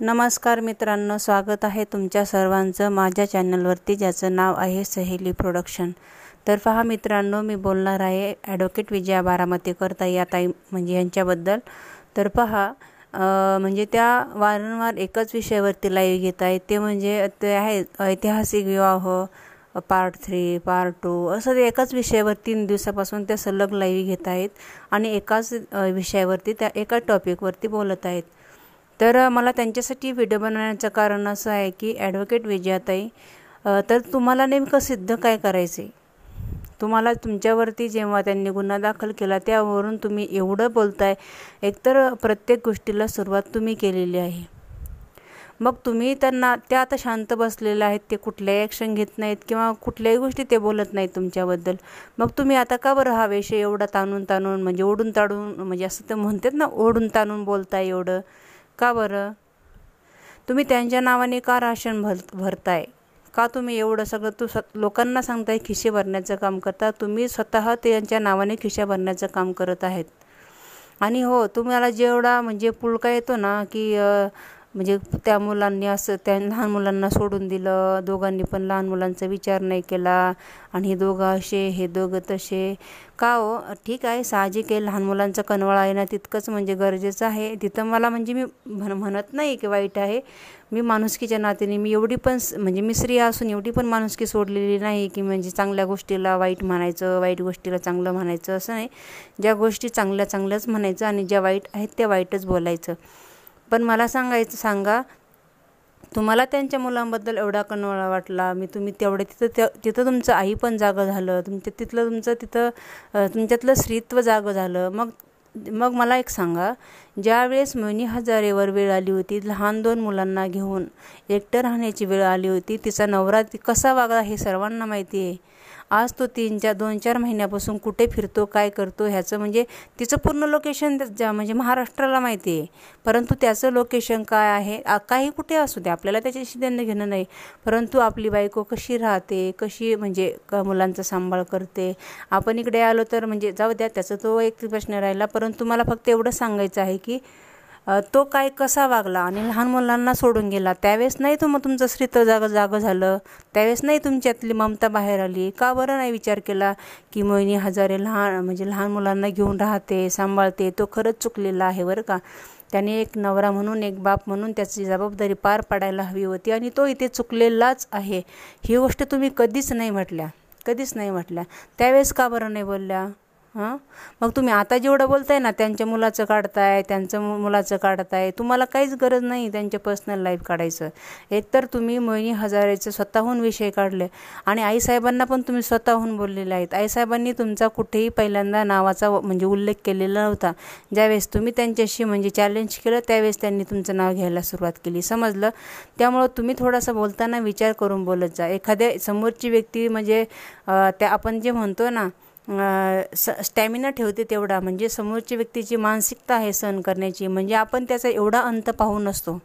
नमस्कार मित्रांनो स्वागत आहे तुमच्या सर्वांचं माझ्या चॅनलवरती ज्याचं नाव आहे सहेली प्रोडक्शन तर पहा मित्रांनो मी बोलणार आहे ॲडव्होकेट विजया बारामतीकर ताई ताई म्हणजे यांच्याबद्दल तर पहा म्हणजे त्या वारंवार एकच विषयावरती लाईव्ह घेत आहेत ते म्हणजे ते आहे ऐतिहासिक विवाह पार्ट थ्री पार्ट टू असं ते एकाच विषयावर तीन दिवसापासून त्या सलग लाईव्ह घेत आहेत आणि एकाच विषयावरती त्या एका टॉपिकवरती बोलत आहेत तर मला त्यांच्यासाठी व्हिडिओ बनवण्याचं कारण असं आहे की ॲडव्होकेट विजयाताई तर तुम्हाला नेमकं सिद्ध काय आहे तुम्हाला तुमच्यावरती जेव्हा त्यांनी गुन्हा दाखल केला त्यावरून तुम्ही एवढं बोलताय एकतर प्रत्येक गोष्टीला सुरुवात तुम्ही केलेली आहे मग तुम्ही त्यांना त्या आता शांत बसलेल्या आहेत ते कुठल्याही ॲक्शन घेत नाहीत किंवा कुठल्याही गोष्टी ते बोलत नाहीत तुमच्याबद्दल मग तुम्ही आता का बरं हा विषय एवढा ताणून ताणून म्हणजे ओढून ताडून म्हणजे असं ते म्हणतात ना ओढून ताणून बोलताय एवढं का बरं तुम्ही त्यांच्या नावाने का राशन भर भरताय का तुम्ही एवढं सगळं तू स्वत लोकांना सांगताय खिशे भरण्याचं काम करता तुम्ही स्वतः त्यांच्या नावाने खिशा भरण्याचं काम करत आहेत आणि हो तुम्हाला जेवढा म्हणजे पुळका येतो ना की म्हणजे त्या मुलांनी असं त्या लहान मुलांना सोडून दिलं दोघांनी पण लहान मुलांचा विचार नाही केला आणि हे दोघं असे हे दोघं तसे का हो ठीक आहे साहजिक आहे लहान मुलांचा कनवळा आहे ना तितकंच म्हणजे गरजेचं आहे तिथं मला म्हणजे मी म्हण म्हणत नाही की वाईट आहे मी माणुसकीच्या नात्याने मी एवढी पण म्हणजे मी स्त्री असून एवढी पण माणुसकी सोडलेली नाही की म्हणजे चांगल्या गोष्टीला वाईट म्हणायचं वाईट गोष्टीला चांगलं म्हणायचं असं नाही ज्या गोष्टी चांगल्या चांगल्याच म्हणायचं आणि ज्या वाईट आहेत त्या वाईटच बोलायचं पण मला सांगायचं सांगा तुम्हाला त्यांच्या मुलांबद्दल एवढा कनवळा वाटला मी तुम्ही तेवढे तिथं त्या तिथं तुमचं आई पण जागं झालं तुमच्या तिथलं तुमचं तिथं तुमच्यातलं स्त्रीत्व जागं झालं मग मग मला एक सांगा ज्यावेळेस मोहिनी हजारेवर वेळ आली होती लहान दोन मुलांना घेऊन एकटं राहण्याची वेळ आली होती तिचा नवरा कसा वागला हे सर्वांना माहिती आहे आज तो तीन चार दोन चार महिन्यापासून कुठे फिरतो काय करतो ह्याचं म्हणजे तिचं पूर्ण लोकेशन म्हणजे महाराष्ट्राला माहिती आहे परंतु त्याचं लोकेशन काय आहे काही कुठे असू दे आपल्याला त्याच्याशी देणं घेणं नाही परंतु आपली बायको कशी राहते कशी म्हणजे मुलांचा सांभाळ करते आपण इकडे आलो तर म्हणजे जाऊ द्या त्याचा तो एक प्रश्न राहिला परंतु मला फक्त एवढं सांगायचं आहे की तो काय कसा वागला आणि लहान मुलांना सोडून गेला त्यावेळेस नाही तुम्हाला तुमचं तर जागं जागं झालं त्यावेळेस नाही तुमच्यातली ममता बाहेर आली का बरं नाही विचार केला की मोहिनी हजारे लहान म्हणजे लहान मुलांना घेऊन राहते सांभाळते तो खरंच चुकलेला आहे बरं का त्याने एक नवरा म्हणून एक बाप म्हणून त्याची जबाबदारी पार पाडायला हवी होती आणि तो इथे चुकलेलाच आहे ही गोष्ट तुम्ही कधीच नाही म्हटल्या कधीच नाही म्हटल्या त्यावेळेस का बरं नाही बोलल्या हां मग तुम्ही आता जेवढं बोलताय ना त्यांच्या मुलाचं काढताय त्यांचं मुलाचं काढताय तुम्हाला काहीच गरज नाही त्यांच्या पर्सनल लाईफ काढायचं एकतर तुम्ही मोहिनी हजारेचं स्वतःहून विषय काढले आणि आईसाहेबांना पण तुम्ही स्वतःहून बोललेले आहेत आईसाहेबांनी तुमचा कुठेही पहिल्यांदा नावाचा म्हणजे उल्लेख केलेला नव्हता ज्यावेळेस तुम्ही त्यांच्याशी म्हणजे चॅलेंज केलं त्यावेळेस त्यांनी तुमचं नाव घ्यायला सुरुवात केली समजलं त्यामुळं तुम्ही थोडासा बोलताना विचार करून बोलत जा एखाद्या समोरची व्यक्ती म्हणजे त्या आपण जे म्हणतो ना स स्टॅमिना ठेवते तेवढा म्हणजे समोरच्या व्यक्तीची मानसिकता आहे सहन करण्याची म्हणजे आपण त्याचा एवढा अंत पाहून असतो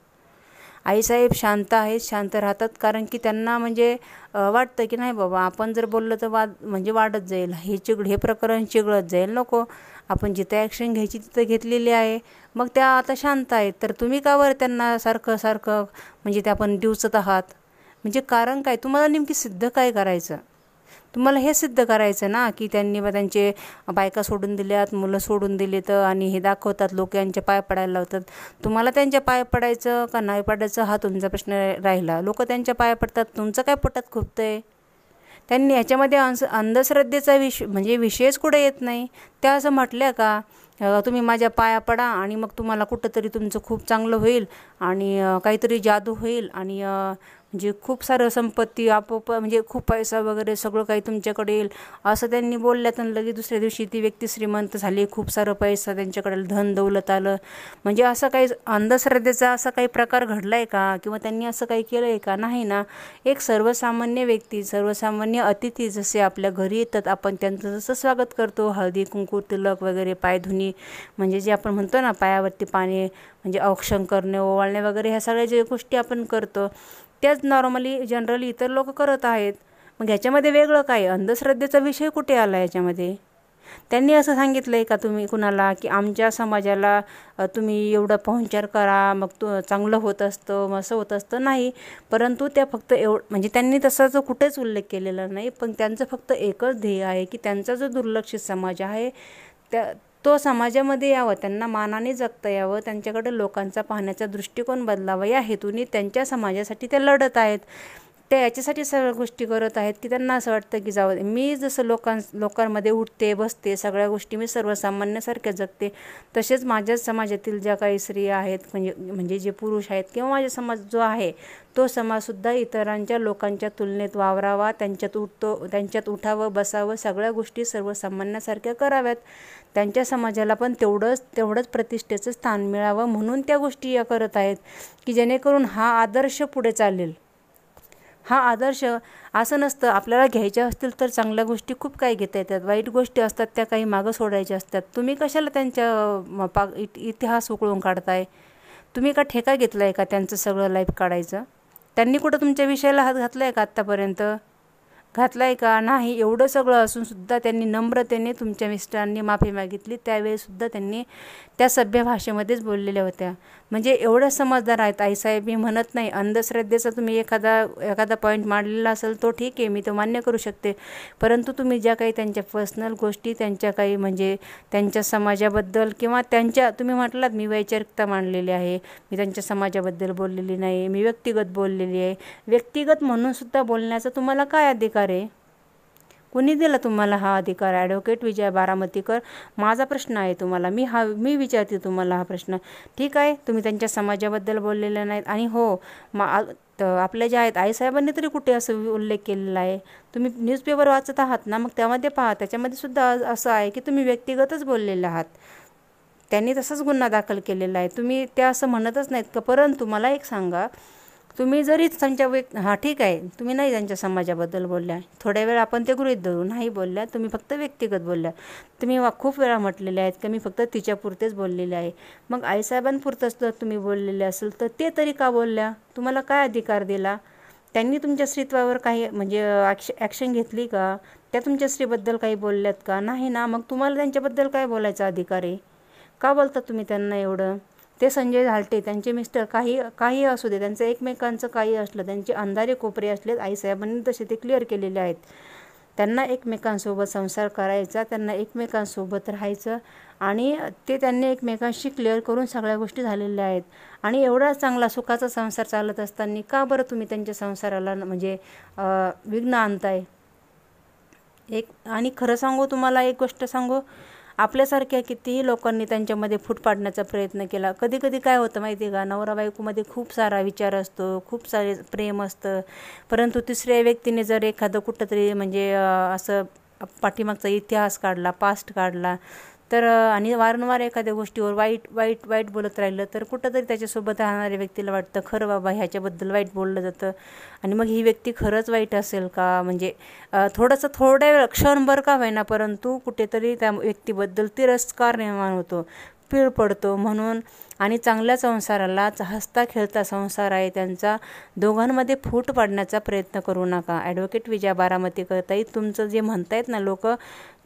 आईसाहेब शांत आहेत शांत राहतात कारण की त्यांना म्हणजे वाटतं की नाही बाबा आपण जर बोललं तर वाद म्हणजे वाढत जाईल हे चिग हे प्रकरण चिघळत जाईल नको आपण जिथे ॲक्शन घ्यायची तिथं घेतलेली आहे मग त्या आता शांत आहेत तर तुम्ही का बरं त्यांना सारखं सारखं म्हणजे ते आपण दिवसत आहात म्हणजे कारण काय तुम्हाला नेमकी सिद्ध काय करायचं तुम्हाला हे सिद्ध करायचं ना की त्यांनी बा त्यांचे बायका सोडून दिल्यात मुलं सोडून दिलेत आणि हे दाखवतात लोक यांच्या पाय पडायला लावतात तुम्हाला त्यांच्या पाय पडायचं का नाही पडायचं हा तुमचा प्रश्न राहिला लोक त्यांच्या पाय पडतात तुमचं काय पोटात खुपतं त्यांनी याच्यामध्ये अंधश्रद्धेचा विष म्हणजे विषयच कुठे येत नाही त्या असं म्हटल्या का तुम्ही माझ्या पाया पडा आणि मग तुम्हाला कुठंतरी तुमचं खूप चांगलं होईल आणि काहीतरी जादू होईल आणि म्हणजे खूप सारं संपत्ती आपोप म्हणजे खूप पैसा वगैरे सगळं काही तुमच्याकडे येईल असं त्यांनी बोलल्यात आणि लगेच दुसऱ्या दिवशी ती व्यक्ती श्रीमंत झाली खूप सारं पैसा त्यांच्याकडे धन दौलत आलं म्हणजे असं काही अंधश्रद्धेचा असा काही प्रकार घडला आहे का किंवा त्यांनी असं काही केलं आहे का नाही ना एक सर्वसामान्य व्यक्ती सर्वसामान्य अतिथी जसे आपल्या घरी येतात आपण त्यांचं जसं स्वागत करतो हळदी कुंकू तिलक वगैरे पायधुनी म्हणजे जे आपण म्हणतो ना पायावरती पाणी म्हणजे औक्षण करणे ओवाळणे वगैरे ह्या सगळ्या ज्या गोष्टी आपण करतो त्याच नॉर्मली जनरली इतर लोक करत आहेत मग ह्याच्यामध्ये वेगळं काय अंधश्रद्धेचा विषय कुठे आला याच्यामध्ये त्यांनी असं सांगितलं आहे का तुम्ही कुणाला की आमच्या समाजाला तुम्ही एवढं पहुंचार करा मग तू चांगलं होत असतं असं होत असतं नाही परंतु त्या फक्त एव म्हणजे त्यांनी जो कुठेच उल्लेख केलेला नाही पण त्यांचं फक्त एकच ध्येय आहे की त्यांचा जो दुर्लक्षित समाज आहे त्या तो समाजामध्ये यावं त्यांना मानाने जगता यावं त्यांच्याकडे लोकांचा पाहण्याचा दृष्टिकोन बदलावा या हेतूने त्यांच्या समाजासाठी ते लढत आहेत त्या याच्यासाठी सगळ्या गोष्टी करत आहेत की त्यांना असं वाटतं की जाऊ दे मी जसं लोकां लोकांमध्ये उठते बसते सगळ्या गोष्टी मी सर्वसामान्यासारख्या जगते तसेच माझ्या समाजातील ज्या काही स्त्रिया आहेत म्हणजे म्हणजे जे पुरुष आहेत किंवा माझा समाज जो आहे तो समाजसुद्धा इतरांच्या लोकांच्या तुलनेत वावरावा त्यांच्यात उठतो त्यांच्यात उठावं बसावं सगळ्या गोष्टी सर्वसामान्यासारख्या कराव्यात त्यांच्या समाजाला पण तेवढंच तेवढंच प्रतिष्ठेचं स्थान मिळावं म्हणून त्या गोष्टी या करत आहेत की जेणेकरून हा आदर्श पुढे चालेल हा आदर्श असं नसतं आपल्याला घ्यायच्या असतील तर चांगल्या गोष्टी खूप काही घेता येतात वाईट गोष्टी असतात त्या काही मागं सोडायच्या असतात तुम्ही कशाला त्यांच्या पा इतिहास उकळून काढताय तुम्ही का ठेका घेतला आहे का त्यांचं सगळं लाईफ काढायचं त्यांनी कुठं तुमच्या विषयाला हात घातला आहे का आत्तापर्यंत घातला आहे का नाही एवढं सगळं असूनसुद्धा त्यांनी नम्रतेने तुमच्या मिस्टरांनी माफी मागितली त्यावेळीसुद्धा त्यांनी त्या सभ्य भाषेमध्येच बोललेल्या होत्या म्हणजे एवढं समजदार आहेत आईसाहेब मी म्हणत नाही अंधश्रद्धेचा तुम्ही एखादा एखादा पॉईंट मांडलेला असेल तो ठीक आहे मी तो मान्य करू शकते परंतु तुम्ही ज्या काही त्यांच्या पर्सनल गोष्टी त्यांच्या काही म्हणजे त्यांच्या समाजाबद्दल किंवा त्यांच्या तुम्ही म्हटलात मी वैचारिकता मांडलेली आहे मी त्यांच्या समाजाबद्दल बोललेली नाही मी व्यक्तिगत बोललेली आहे व्यक्तिगत म्हणूनसुद्धा बोलण्याचा तुम्हाला काय अधिकार आहे कुणी दिला तुम्हाला हा अधिकार ॲडव्होकेट विजय बारामतीकर माझा प्रश्न आहे तुम्हाला मी हा मी विचारते तुम्हाला हा प्रश्न ठीक आहे तुम्ही त्यांच्या समाजाबद्दल बोललेले नाहीत आणि हो मा आपल्या ज्या आहेत आईसाहेबांनी तरी कुठे असं उल्लेख केलेला आहे तुम्ही न्यूजपेपर वाचत आहात ना मग त्यामध्ये पहा त्याच्यामध्ये सुद्धा असं आहे की तुम्ही व्यक्तिगतच बोललेले आहात त्यांनी तसाच गुन्हा दाखल केलेला आहे तुम्ही त्या असं म्हणतच नाहीत का परंतु मला एक सांगा तुम्ही जरी त्यांच्या व्यक् हां ठीक आहे तुम्ही नाही त्यांच्या समाजाबद्दल बोलल्या थोड्या वेळ आपण ते गृहित धरू नाही बोलल्या तुम्ही फक्त व्यक्तिगत बोलल्या तुम्ही वा खूप वेळा म्हटलेले आहेत की मी फक्त तिच्यापुरतेच बोललेले आहे मग आईसाहेबांपुरतंच जर तुम्ही बोललेले असेल तर ते तरी का बोलल्या तुम्हाला काय अधिकार दिला त्यांनी तुमच्या स्त्रीत्वावर काही म्हणजे ॲक्श ॲक्शन घेतली का त्या तुमच्या स्त्रीबद्दल काही बोलल्यात का नाही ना मग तुम्हाला त्यांच्याबद्दल काय बोलायचा अधिकार आहे का बोलता तुम्ही त्यांना एवढं ते संजय झालटे त्यांचे मिस्टर काही काही असू दे त्यांचं एकमेकांचं काही असलं त्यांचे अंधारे कोपरे असले आईसाहेबांनी तसे ते क्लिअर केलेले आहेत त्यांना एकमेकांसोबत संसार करायचा त्यांना एकमेकांसोबत राहायचं आणि ते त्यांनी एकमेकांशी क्लिअर करून सगळ्या गोष्टी झालेल्या आहेत आणि एवढा चांगला सुखाचा संसार चालत असताना का बरं तुम्ही त्यांच्या संसाराला म्हणजे विघ्न आणताय एक आणि खरं सांगू तुम्हाला एक गोष्ट सांगू आपल्यासारख्या कितीही लोकांनी त्यांच्यामध्ये फूट पाडण्याचा प्रयत्न केला कधी कधी काय होतं माहिती आहे का नवरा बायकोमध्ये खूप सारा विचार असतो खूप सारे प्रेम असतं परंतु तिसऱ्या व्यक्तीने जर एखादं कुठंतरी म्हणजे असं पाठीमागचा इतिहास काढला पास्ट काढला तर आणि वारंवार एखाद्या गोष्टीवर वाईट वाईट वाईट बोलत राहिलं तर कुठंतरी त्याच्यासोबत राहणाऱ्या व्यक्तीला वाटतं खरं बाबा ह्याच्याबद्दल वाईट बोललं जातं आणि मग ही व्यक्ती खरंच वाईट असेल का म्हणजे थोडंसं थोड्या वेळ क्षणभर का होईना परंतु कुठेतरी त्या व्यक्तीबद्दल तिरस्कार निर्माण होतो पीळ पडतो म्हणून आणि चांगल्या संसाराला हसता खेळता संसार आहे त्यांचा दोघांमध्ये फूट पाडण्याचा प्रयत्न करू नका ॲडव्होकेट विजया बारामती येईल तुमचं जे म्हणतायत ना लोक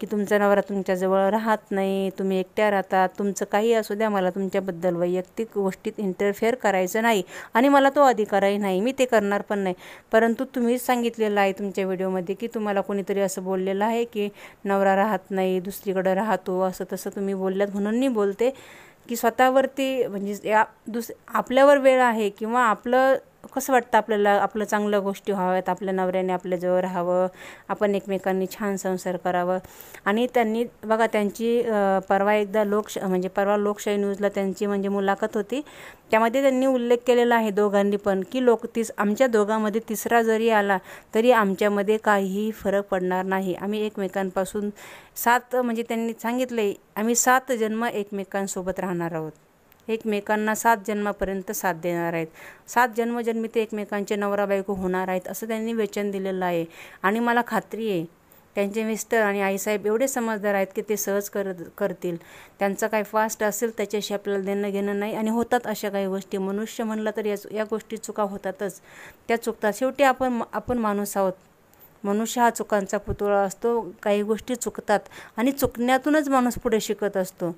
की तुमचा नवरा तुमच्याजवळ राहत नाही तुम्ही एकट्या राहता तुमचं काही असू द्या मला तुमच्याबद्दल वैयक्तिक गोष्टीत इंटरफेअर करायचं नाही आणि मला तो अधिकारही नाही मी ते करणार पण नाही परंतु तुम्हीच सांगितलेलं आहे तुमच्या व्हिडिओमध्ये की तुम्हाला कोणीतरी असं बोललेलं आहे की नवरा राहत नाही दुसरीकडं राहतो असं तसं तुम्ही बोलल्यात म्हणून मी बोलते की स्वतःवरती म्हणजे या दुस आपल्यावर वेळ आहे किंवा आपलं कसं वाटतं आपल्याला आपलं चांगल्या गोष्टी व्हाव्यात आपल्या नवऱ्याने आपल्याजवळ राहावं आपण एकमेकांनी छान संसार करावं आणि त्यांनी बघा त्यांची परवा एकदा लोकश म्हणजे परवा लोकशाही न्यूजला त्यांची म्हणजे मुलाखत होती त्यामध्ये त्यांनी उल्लेख केलेला आहे दोघांनी पण की लोक तिस आमच्या दोघांमध्ये तिसरा जरी आला तरी आमच्यामध्ये काहीही फरक पडणार नाही आम्ही एकमेकांपासून सात म्हणजे त्यांनी सांगितले आम्ही सात जन्म एकमेकांसोबत राहणार आहोत एकमेकांना सात जन्मापर्यंत साथ देणार आहेत सात जन्मजन्मी ते एकमेकांचे नवरा बायको होणार आहेत असं त्यांनी वेचन दिलेलं आहे आणि मला खात्री आहे त्यांचे मिस्टर आणि आईसाहेब एवढे समजदार आहेत की ते सहज कर करतील त्यांचा काही फास्ट असेल त्याच्याशी आपल्याला देणं घेणं नाही आणि होतात अशा काही गोष्टी मनुष्य म्हणलं तर या या गोष्टी चुका होतातच त्या चुकतात शेवटी आपण आपण माणूस आहोत मनुष्य हा चुकांचा पुतळा असतो काही गोष्टी चुकतात आणि चुकण्यातूनच माणूस पुढे शिकत असतो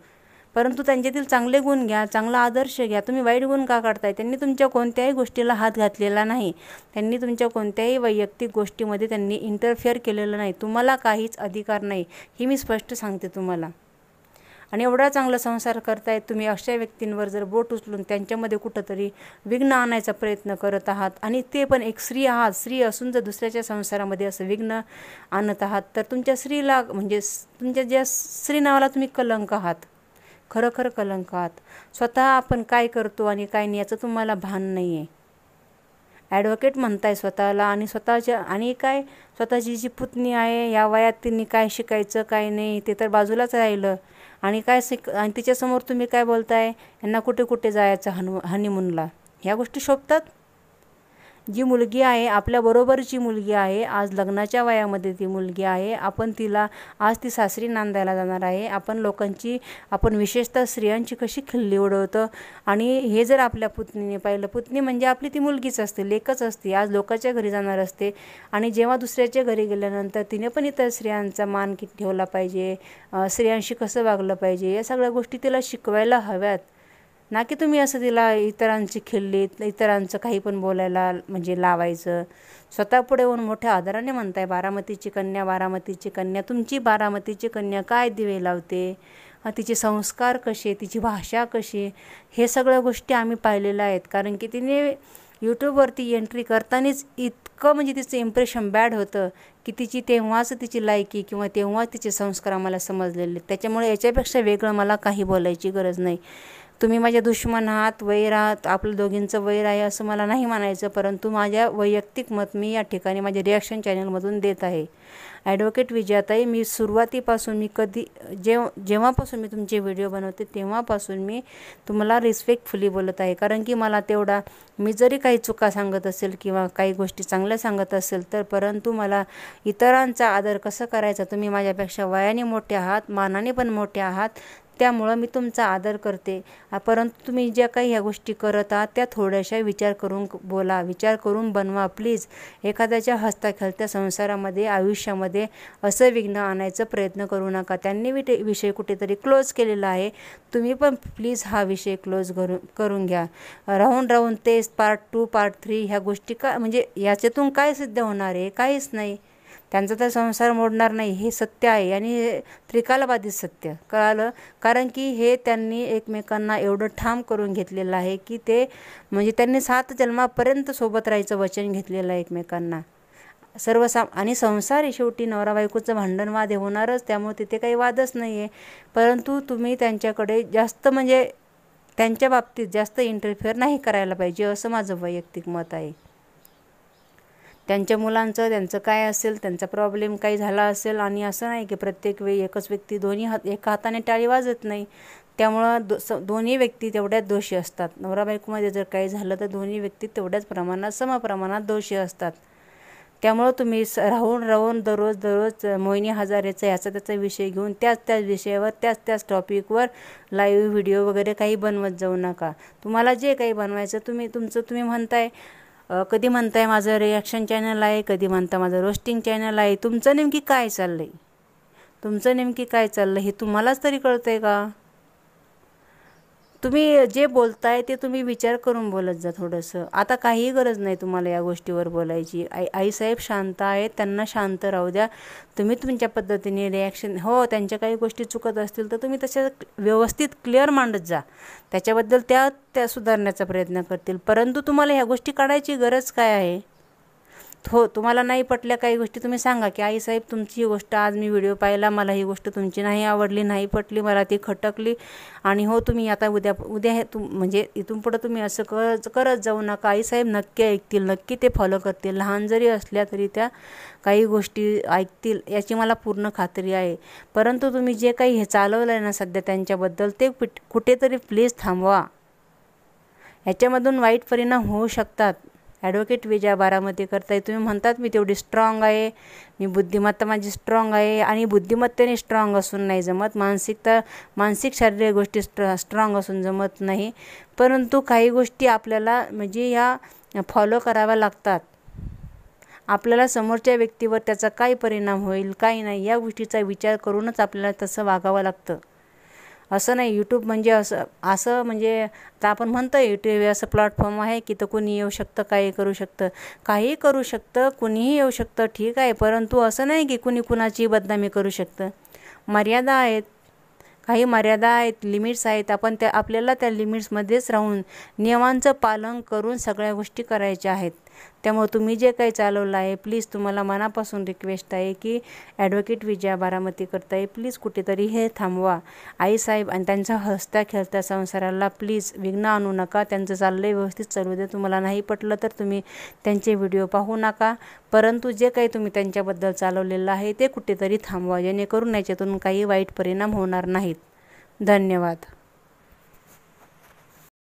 परंतु त्यांच्यातील चांगले गुण घ्या चांगला आदर्श घ्या तुम्ही वाईट गुण का काढताय त्यांनी तुमच्या कोणत्याही गोष्टीला हात घातलेला नाही त्यांनी तुमच्या कोणत्याही वैयक्तिक गोष्टीमध्ये त्यांनी इंटरफेअर केलेलं नाही तुम्हाला काहीच अधिकार नाही हे मी स्पष्ट सांगते तुम्हाला आणि एवढा चांगला संसार करतायत तुम्ही अशा व्यक्तींवर जर बोट उचलून त्यांच्यामध्ये कुठंतरी विघ्न आणायचा प्रयत्न करत आहात आणि ते पण एक स्त्री आहात स्त्री असून जर दुसऱ्याच्या संसारामध्ये असं विघ्न आणत आहात तर तुमच्या स्त्रीला म्हणजे तुमच्या ज्या स्त्री नावाला तुम्ही कलंक आहात खरोखर कलंक आहात स्वतः आपण काय करतो आणि काय नाही याचं तुम्हाला भान नाही आहे ॲडव्होकेट म्हणताय स्वतःला आणि स्वतःच्या आणि काय स्वतःची जी पुतणी आहे या वयात तिने काय शिकायचं काय नाही ते तर बाजूलाच राहिलं आणि काय शिक आणि तिच्यासमोर तुम्ही काय बोलताय यांना कुठे कुठे जायचं हनु हनीमूनला ह्या गोष्टी शोभतात जी मुलगी आहे आपल्याबरोबरची मुलगी आहे आज लग्नाच्या वयामध्ये ती मुलगी आहे आपण तिला आज ती सासरी नांदायला जाणार आहे आपण लोकांची आपण विशेषतः स्त्रियांची कशी खिल्ली उडवतो आणि हे जर आपल्या पुतणीने पाहिलं पुतणी म्हणजे आपली ती मुलगीच असते लेखच असते आज लोकांच्या घरी जाणार असते आणि जेव्हा दुसऱ्याच्या घरी गेल्यानंतर तिने पण इतर स्त्रियांचा मान किती ठेवला पाहिजे स्त्रियांशी कसं वागलं पाहिजे या सगळ्या गोष्टी तिला शिकवायला हव्यात ना की तुम्ही असं तिला इतरांची खिल्लीत इतरांचं काही पण बोलायला म्हणजे लावायचं स्वतः पुढे येऊन मोठ्या आदराने म्हणताय बारामतीची कन्या बारामतीची कन्या तुमची बारामतीची कन्या काय दिवे लावते तिचे संस्कार कसे तिची भाषा कशी हे सगळ्या गोष्टी आम्ही पाहिलेल्या आहेत कारण की तिने यूट्यूबवरती एंट्री करतानाच इतकं म्हणजे तिचं इम्प्रेशन बॅड होतं की तिची तेव्हाच तिची लायकी किंवा तेव्हाच तिचे संस्कार आम्हाला समजलेले त्याच्यामुळे याच्यापेक्षा वेगळं मला काही बोलायची गरज नाही तुम्ही माझ्या दुश्मन आहात वैर आहात आपलं दोघींचं वैर आहे असं मला नाही म्हणायचं परंतु माझ्या वैयक्तिक मत मी या ठिकाणी माझ्या रिॲक्शन चॅनलमधून देत आहे ॲडव्होकेट विजयाताई मी सुरुवातीपासून मी कधी जेव जेव्हापासून मी तुमचे व्हिडिओ बनवते तेव्हापासून मी तुम्हाला रिस्पेक्टफुली बोलत आहे कारण की मला तेवढा मी जरी काही चुका सांगत असेल किंवा काही गोष्टी चांगल्या सांगत असेल तर परंतु मला इतरांचा आदर कसं करायचा तुम्ही माझ्यापेक्षा वयाने मोठे आहात मानाने पण मोठे आहात त्यामुळं मी तुमचा आदर करते परंतु तुम्ही ज्या काही ह्या गोष्टी करत आहात त्या थोड्याशा विचार करून बोला विचार करून बनवा प्लीज एखाद्याच्या हसता संसारामध्ये आयुष्यामध्ये असं विघ्न आणायचं प्रयत्न करू नका त्यांनी ते विषय कुठेतरी क्लोज केलेला आहे तुम्ही पण प्लीज हा विषय क्लोज करू करून घ्या राहून राहून तेच पार्ट टू पार्ट थ्री ह्या गोष्टी का म्हणजे याच्यातून काय सिद्ध होणार आहे काहीच नाही त्यांचा तर संसार मोडणार नाही हे सत्य आहे आणि त्रिकालबाधित सत्य कळालं कारण की हे त्यांनी एकमेकांना एवढं ठाम करून घेतलेलं आहे की ते म्हणजे त्यांनी सात जन्मापर्यंत सोबत राहायचं वचन घेतलेलं आहे एकमेकांना सर्वसाम आणि संसार शेवटी नवरा बायकोचं भांडण वाद होणारच त्यामुळे तिथे काही वादच नाही आहे परंतु तुम्ही त्यांच्याकडे जास्त म्हणजे त्यांच्या बाबतीत जास्त इंटरफेअर नाही करायला पाहिजे असं माझं वैयक्तिक मत आहे त्यांच्या मुलांचं त्यांचं काय असेल त्यांचा प्रॉब्लेम काही झाला असेल आणि असं नाही की प्रत्येक वेळी एकच व्यक्ती दोन्ही हात एका हाताने टाळी वाजत नाही त्यामुळं दो स दोन्ही व्यक्ती तेवढ्याच दोषी असतात नवरा बायकोमध्ये जर काही झालं तर दोन्ही व्यक्ती तेवढ्याच प्रमाणात समप्रमाणात दोषी असतात त्यामुळं तुम्ही स राहून राहून दररोज दररोज मोहिनी हजारेचा याचा त्याचा विषय घेऊन त्याच त्याच विषयावर त्याच त्याच टॉपिकवर लाईव्ह व्हिडिओ वगैरे काही बनवत जाऊ नका तुम्हाला जे काही बनवायचं तुम्ही तुमचं तुम्ही म्हणताय कधी म्हणताय माझं रिॲक्शन चॅनल आहे कधी म्हणता माझं रोस्टिंग चॅनल आहे तुमचं नेमकी काय चाललं आहे तुमचं नेमकी काय चाललं हे तुम्हालाच तरी कळतं आहे का तुम्ही जे बोलताय ते तुम्ही विचार करून बोलत जा थोडंसं आता काहीही गरज नाही तुम्हाला या गोष्टीवर बोलायची आई आईसाहेब शांत आहेत त्यांना शांत राहू द्या तुम्ही तुमच्या पद्धतीने रिॲक्शन हो त्यांच्या काही गोष्टी चुकत असतील तर तुम्ही तशा व्यवस्थित क्लिअर मांडत जा त्याच्याबद्दल त्या त्या सुधारण्याचा प्रयत्न करतील परंतु तुम्हाला ह्या गोष्टी काढायची गरज काय आहे हो तुम्हाला नाही पटल्या काही गोष्टी तुम्ही सांगा की आई साहेब तुमची ही गोष्ट आज मी व्हिडिओ पाहिला मला ही गोष्ट तुमची नाही आवडली नाही पटली मला ती खटकली आणि हो तुम्ही आता उद्या उद्या हे तुम म्हणजे इथून पुढं तुम्ही असं करत करत जाऊ नका आई साहेब नक्की ऐकतील नक्की ते फॉलो करतील लहान जरी असल्या तरी त्या काही गोष्टी ऐकतील याची मला पूर्ण खात्री आहे परंतु तुम्ही जे काही हे चालवलं आहे ना सध्या त्यांच्याबद्दल ते कुठेतरी प्लीज थांबवा याच्यामधून वाईट परिणाम होऊ शकतात ॲडव्होकेट विजया बारामती करताय तुम्ही म्हणतात मी तेवढी स्ट्रॉंग आहे मी बुद्धिमत्ता माझी स्ट्रॉंग आहे आणि बुद्धिमत्तेने स्ट्रॉंग असून नाही जमत मानसिकता मानसिक शारीरिक गोष्टी स्ट्र स्ट्रॉंग असून जमत नाही परंतु काही गोष्टी आपल्याला म्हणजे ह्या फॉलो कराव्या लागतात आपल्याला समोरच्या व्यक्तीवर त्याचा काय परिणाम होईल काय नाही या गोष्टीचा विचार करूनच आपल्याला तसं वागावं लागतं असं नाही यूट्यूब म्हणजे असं असं म्हणजे आता आपण म्हणतो यूट्यूब असं प्लॅटफॉर्म आहे की तर कुणी येऊ शकतं काही करू शकतं काही करू शकतं कुणीही येऊ शकतं ठीक आहे परंतु असं नाही की कुणी कुणाची बदनामी करू शकतं मर्यादा आहेत काही मर्यादा आहेत लिमिट्स आहेत आपण त्या आपल्याला त्या लिमिट्समध्येच राहून नियमांचं पालन करून सगळ्या गोष्टी करायच्या आहेत त्यामुळे तुम्ही जे काही चालवलं आहे प्लीज तुम्हाला मनापासून रिक्वेस्ट आहे की ॲडव्होकेट विजया बारामती करताय प्लीज कुठेतरी हे थांबवा आईसाहेब आणि त्यांचा हसत्या खेळत्या संसाराला प्लीज विघ्न आणू नका त्यांचं चाललंय व्यवस्थित चालू दे तुम्हाला नाही पटलं तर तुम्ही त्यांचे व्हिडिओ पाहू नका परंतु जे काही तुम्ही त्यांच्याबद्दल चालवलेलं आहे ते कुठेतरी थांबवा जेणेकरून याच्यातून काही वाईट परिणाम होणार नाहीत धन्यवाद